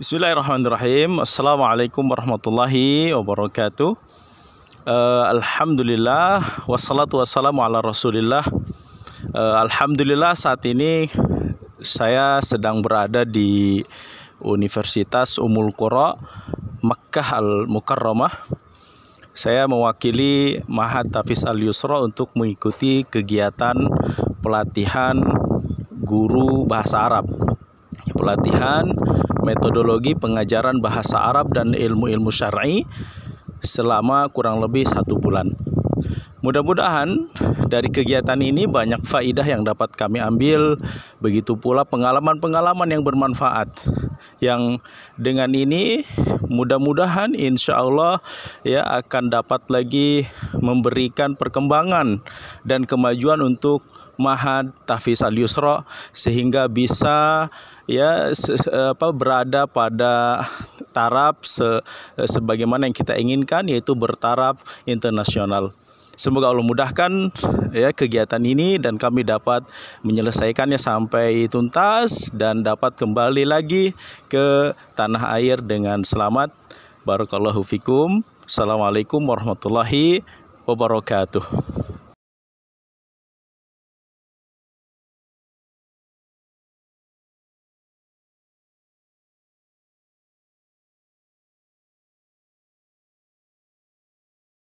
Bismillahirrahmanirrahim. Assalamualaikum warahmatullahi wabarakatuh. Uh, Alhamdulillah wassalatu wassalamu ala Rasulillah. Uh, Alhamdulillah saat ini saya sedang berada di Universitas Umul Qura Mekkah Al Mukarramah. Saya mewakili Mahat Tafis Al Yusra untuk mengikuti kegiatan pelatihan guru bahasa Arab pelatihan, metodologi pengajaran bahasa Arab dan ilmu-ilmu syar'i selama kurang lebih satu bulan. Mudah-mudahan dari kegiatan ini banyak faidah yang dapat kami ambil, begitu pula pengalaman-pengalaman yang bermanfaat. Yang dengan ini mudah-mudahan insya Allah ya akan dapat lagi memberikan perkembangan dan kemajuan untuk Mahad Tahfiz Al Yusra sehingga bisa ya se, apa berada pada taraf se, sebagaimana yang kita inginkan yaitu bertaraf internasional. Semoga Allah mudahkan ya kegiatan ini dan kami dapat menyelesaikannya sampai tuntas dan dapat kembali lagi ke tanah air dengan selamat. Barakallahu fikum. Assalamualaikum warahmatullahi wabarakatuh.